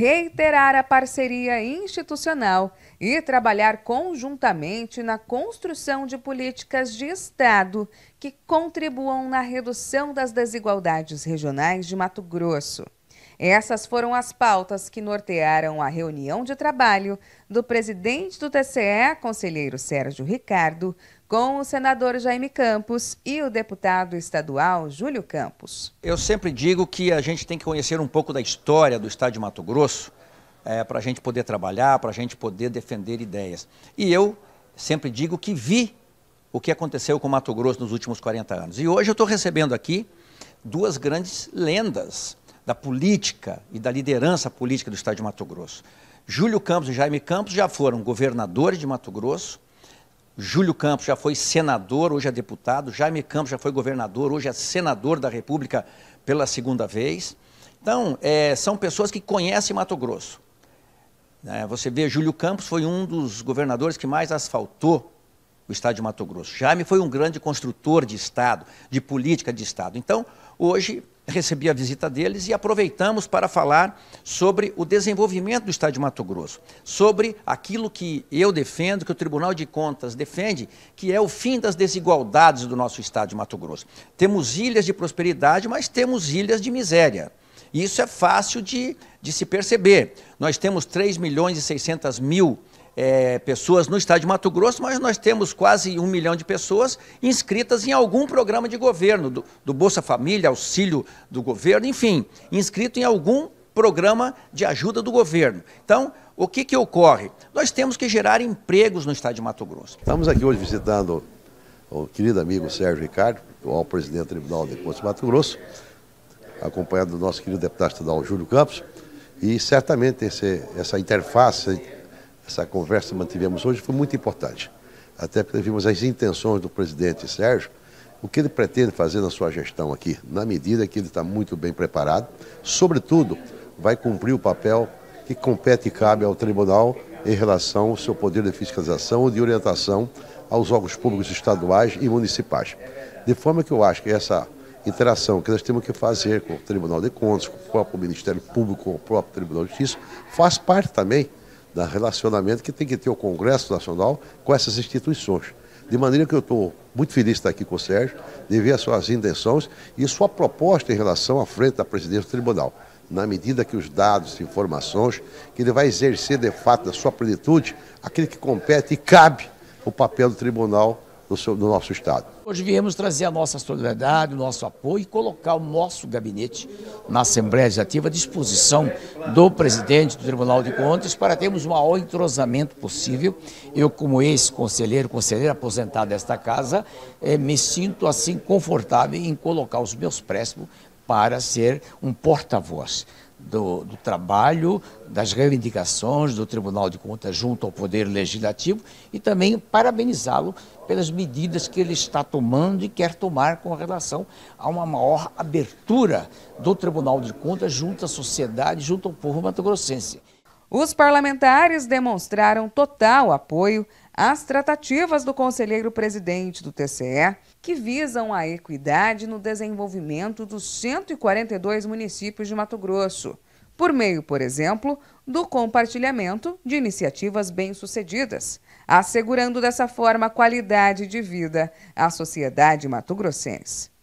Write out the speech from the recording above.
reiterar a parceria institucional e trabalhar conjuntamente na construção de políticas de Estado que contribuam na redução das desigualdades regionais de Mato Grosso. Essas foram as pautas que nortearam a reunião de trabalho do presidente do TCE, conselheiro Sérgio Ricardo, com o senador Jaime Campos e o deputado estadual Júlio Campos. Eu sempre digo que a gente tem que conhecer um pouco da história do estado de Mato Grosso é, para a gente poder trabalhar, para a gente poder defender ideias. E eu sempre digo que vi o que aconteceu com Mato Grosso nos últimos 40 anos. E hoje eu estou recebendo aqui duas grandes lendas da política e da liderança política do Estado de Mato Grosso. Júlio Campos e Jaime Campos já foram governadores de Mato Grosso, Júlio Campos já foi senador, hoje é deputado, Jaime Campos já foi governador, hoje é senador da República pela segunda vez. Então, é, são pessoas que conhecem Mato Grosso. É, você vê, Júlio Campos foi um dos governadores que mais asfaltou o estado de Mato Grosso. Jaime foi um grande construtor de Estado, de política de Estado. Então, hoje, recebi a visita deles e aproveitamos para falar sobre o desenvolvimento do Estado de Mato Grosso, sobre aquilo que eu defendo, que o Tribunal de Contas defende, que é o fim das desigualdades do nosso Estado de Mato Grosso. Temos ilhas de prosperidade, mas temos ilhas de miséria. Isso é fácil de, de se perceber. Nós temos 3 milhões e 600 mil é, pessoas no estado de Mato Grosso, mas nós temos quase um milhão de pessoas inscritas em algum programa de governo, do, do Bolsa Família, auxílio do governo, enfim, inscrito em algum programa de ajuda do governo. Então, o que, que ocorre? Nós temos que gerar empregos no estado de Mato Grosso. Estamos aqui hoje visitando o querido amigo Sérgio Ricardo, atual presidente do Tribunal de Contas de Mato Grosso, acompanhado do nosso querido deputado estadual Júlio Campos, e certamente esse, essa interface essa conversa que mantivemos hoje foi muito importante, até porque vimos as intenções do presidente Sérgio, o que ele pretende fazer na sua gestão aqui, na medida que ele está muito bem preparado, sobretudo vai cumprir o papel que compete e cabe ao tribunal em relação ao seu poder de fiscalização ou de orientação aos órgãos públicos estaduais e municipais. De forma que eu acho que essa interação que nós temos que fazer com o Tribunal de Contas, com o próprio Ministério Público, com o próprio Tribunal de Justiça, faz parte também do relacionamento que tem que ter o Congresso Nacional com essas instituições. De maneira que eu estou muito feliz de estar aqui com o Sérgio, de ver as suas intenções e sua proposta em relação à frente da presidência do tribunal. Na medida que os dados, informações, que ele vai exercer de fato na sua plenitude, aquele que compete e cabe o papel do tribunal do, seu, do nosso Estado. Hoje viemos trazer a nossa solidariedade, o nosso apoio e colocar o nosso gabinete na Assembleia Legislativa à disposição do presidente do Tribunal de Contas para termos um maior entrosamento possível. Eu, como ex-conselheiro, conselheiro aposentado desta casa, eh, me sinto assim confortável em colocar os meus préstimos para ser um porta-voz do, do, trabalho, das reivindicações do Tribunal de Contas junto ao Poder Legislativo e também parabenizá-lo pelas medidas que ele está tomando e quer tomar com relação a uma maior abertura do Tribunal de Contas junto à sociedade, junto ao povo matogrossense. Os parlamentares demonstraram total apoio às tratativas do conselheiro presidente do TCE, que visam a equidade no desenvolvimento dos 142 municípios de Mato Grosso, por meio, por exemplo, do compartilhamento de iniciativas bem-sucedidas, assegurando dessa forma qualidade de vida à sociedade mato-grossense.